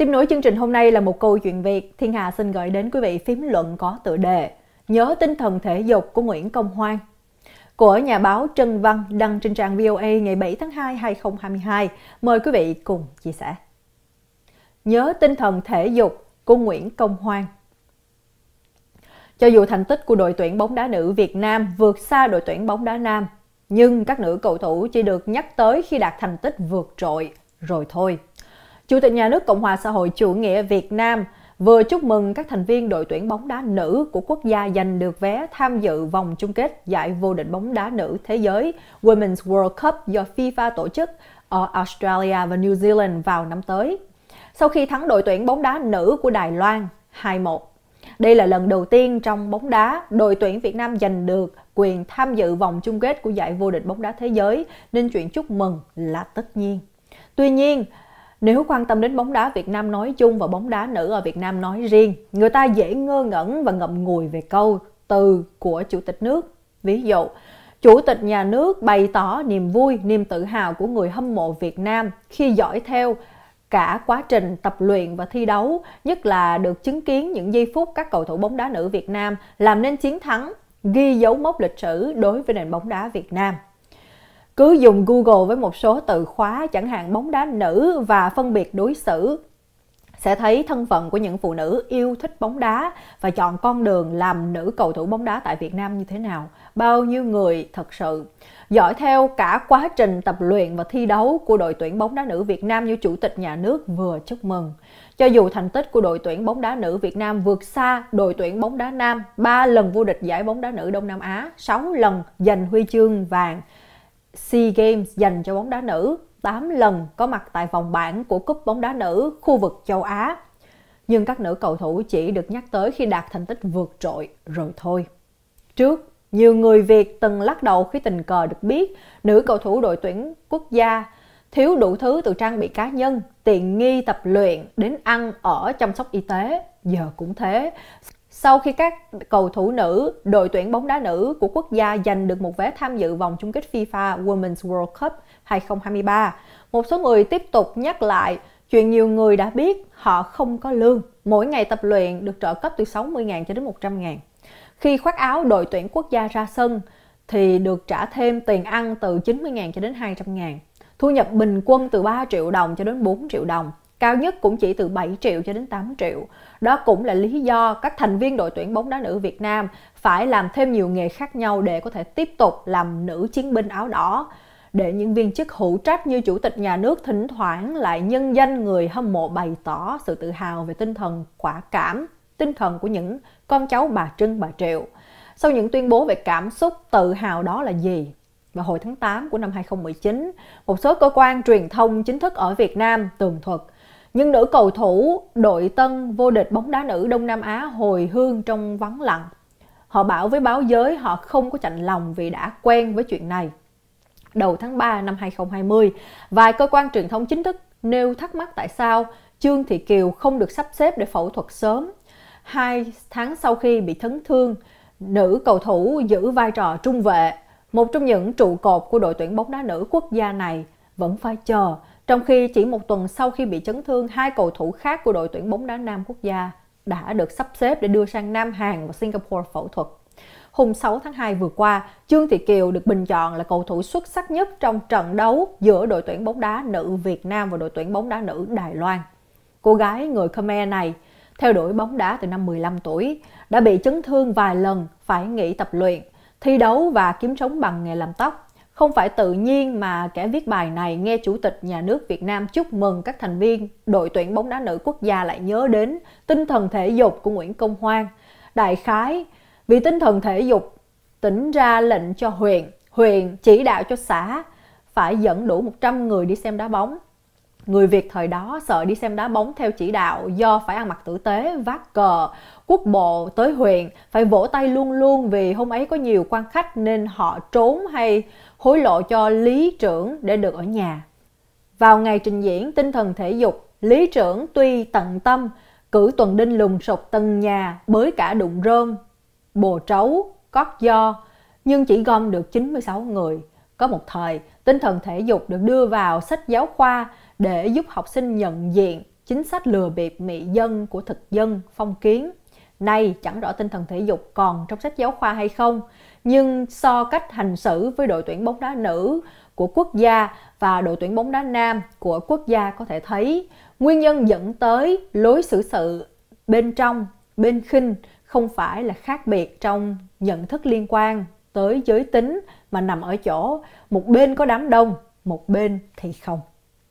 Tiếp nối chương trình hôm nay là một câu chuyện Việt, Thiên Hà xin gửi đến quý vị phím luận có tựa đề Nhớ tinh thần thể dục của Nguyễn Công Hoan của nhà báo Trần Văn đăng trên trang VOA ngày 7 tháng 2, 2022. Mời quý vị cùng chia sẻ. Nhớ tinh thần thể dục của Nguyễn Công Hoan Cho dù thành tích của đội tuyển bóng đá nữ Việt Nam vượt xa đội tuyển bóng đá nam, nhưng các nữ cầu thủ chỉ được nhắc tới khi đạt thành tích vượt trội, rồi thôi. Chủ tịch nhà nước Cộng hòa xã hội chủ nghĩa Việt Nam vừa chúc mừng các thành viên đội tuyển bóng đá nữ của quốc gia giành được vé tham dự vòng chung kết giải vô địch bóng đá nữ thế giới Women's World Cup do FIFA tổ chức ở Australia và New Zealand vào năm tới. Sau khi thắng đội tuyển bóng đá nữ của Đài Loan 2-1, đây là lần đầu tiên trong bóng đá đội tuyển Việt Nam giành được quyền tham dự vòng chung kết của giải vô địch bóng đá thế giới nên chuyện chúc mừng là tất nhiên. Tuy nhiên, nếu quan tâm đến bóng đá Việt Nam nói chung và bóng đá nữ ở Việt Nam nói riêng, người ta dễ ngơ ngẩn và ngậm ngùi về câu từ của chủ tịch nước. Ví dụ, chủ tịch nhà nước bày tỏ niềm vui, niềm tự hào của người hâm mộ Việt Nam khi dõi theo cả quá trình tập luyện và thi đấu, nhất là được chứng kiến những giây phút các cầu thủ bóng đá nữ Việt Nam làm nên chiến thắng, ghi dấu mốc lịch sử đối với nền bóng đá Việt Nam cứ dùng Google với một số từ khóa chẳng hạn bóng đá nữ và phân biệt đối xử sẽ thấy thân phận của những phụ nữ yêu thích bóng đá và chọn con đường làm nữ cầu thủ bóng đá tại Việt Nam như thế nào. Bao nhiêu người thật sự dõi theo cả quá trình tập luyện và thi đấu của đội tuyển bóng đá nữ Việt Nam như chủ tịch nhà nước vừa chúc mừng. Cho dù thành tích của đội tuyển bóng đá nữ Việt Nam vượt xa đội tuyển bóng đá nam 3 lần vô địch giải bóng đá nữ Đông Nam Á, 6 lần giành huy chương vàng, SEA Games dành cho bóng đá nữ, 8 lần có mặt tại vòng bảng của Cúp bóng đá nữ khu vực châu Á. Nhưng các nữ cầu thủ chỉ được nhắc tới khi đạt thành tích vượt trội rồi thôi. Trước, nhiều người Việt từng lắc đầu khi tình cờ được biết nữ cầu thủ đội tuyển quốc gia thiếu đủ thứ từ trang bị cá nhân, tiện nghi tập luyện đến ăn ở chăm sóc y tế, giờ cũng thế. Sau khi các cầu thủ nữ, đội tuyển bóng đá nữ của quốc gia giành được một vé tham dự vòng chung kết FIFA Women's World Cup 2023, một số người tiếp tục nhắc lại chuyện nhiều người đã biết họ không có lương, mỗi ngày tập luyện được trợ cấp từ 60.000 cho đến 100.000. Khi khoác áo đội tuyển quốc gia ra sân thì được trả thêm tiền ăn từ 90.000 cho đến 200.000, thu nhập bình quân từ 3 triệu đồng cho đến 4 triệu đồng cao nhất cũng chỉ từ 7 triệu cho đến 8 triệu. Đó cũng là lý do các thành viên đội tuyển bóng đá nữ Việt Nam phải làm thêm nhiều nghề khác nhau để có thể tiếp tục làm nữ chiến binh áo đỏ. Để những viên chức hữu trách như chủ tịch nhà nước thỉnh thoảng lại nhân danh người hâm mộ bày tỏ sự tự hào về tinh thần quả cảm, tinh thần của những con cháu bà Trưng bà Triệu. Sau những tuyên bố về cảm xúc tự hào đó là gì, vào hồi tháng 8 của năm 2019, một số cơ quan truyền thông chính thức ở Việt Nam tường thuật nhưng nữ cầu thủ đội Tân vô địch bóng đá nữ Đông Nam Á hồi hương trong vắng lặng. Họ bảo với báo giới họ không có chạnh lòng vì đã quen với chuyện này. Đầu tháng 3 năm 2020, vài cơ quan truyền thông chính thức nêu thắc mắc tại sao Trương Thị Kiều không được sắp xếp để phẫu thuật sớm. Hai tháng sau khi bị chấn thương, nữ cầu thủ giữ vai trò trung vệ, một trong những trụ cột của đội tuyển bóng đá nữ quốc gia này vẫn phải chờ trong khi chỉ một tuần sau khi bị chấn thương, hai cầu thủ khác của đội tuyển bóng đá nam quốc gia đã được sắp xếp để đưa sang Nam Hàn và Singapore phẫu thuật. Hôm 6 tháng 2 vừa qua, Trương Thị Kiều được bình chọn là cầu thủ xuất sắc nhất trong trận đấu giữa đội tuyển bóng đá nữ Việt Nam và đội tuyển bóng đá nữ Đài Loan. Cô gái người Khmer này theo đuổi bóng đá từ năm 15 tuổi, đã bị chấn thương vài lần, phải nghỉ tập luyện, thi đấu và kiếm sống bằng nghề làm tóc. Không phải tự nhiên mà kẻ viết bài này nghe Chủ tịch Nhà nước Việt Nam chúc mừng các thành viên đội tuyển bóng đá nữ quốc gia lại nhớ đến tinh thần thể dục của Nguyễn Công Hoan. Đại khái, vì tinh thần thể dục tỉnh ra lệnh cho huyện, huyện chỉ đạo cho xã phải dẫn đủ 100 người đi xem đá bóng người Việt thời đó sợ đi xem đá bóng theo chỉ đạo do phải ăn mặc tử tế, vác cờ, quốc bộ tới huyện, phải vỗ tay luôn luôn vì hôm ấy có nhiều quan khách nên họ trốn hay hối lộ cho lý trưởng để được ở nhà. Vào ngày trình diễn tinh thần thể dục, lý trưởng tuy tận tâm, cử tuần đinh lùng sục từng nhà bới cả đụng rơm, bồ trấu, cót do, nhưng chỉ gom được 96 người. Có một thời, tinh thần thể dục được đưa vào sách giáo khoa để giúp học sinh nhận diện chính sách lừa bịp mị dân của thực dân phong kiến. Nay chẳng rõ tinh thần thể dục còn trong sách giáo khoa hay không, nhưng so cách hành xử với đội tuyển bóng đá nữ của quốc gia và đội tuyển bóng đá nam của quốc gia có thể thấy nguyên nhân dẫn tới lối xử sự bên trong, bên khinh không phải là khác biệt trong nhận thức liên quan tới giới tính mà nằm ở chỗ một bên có đám đông một bên thì không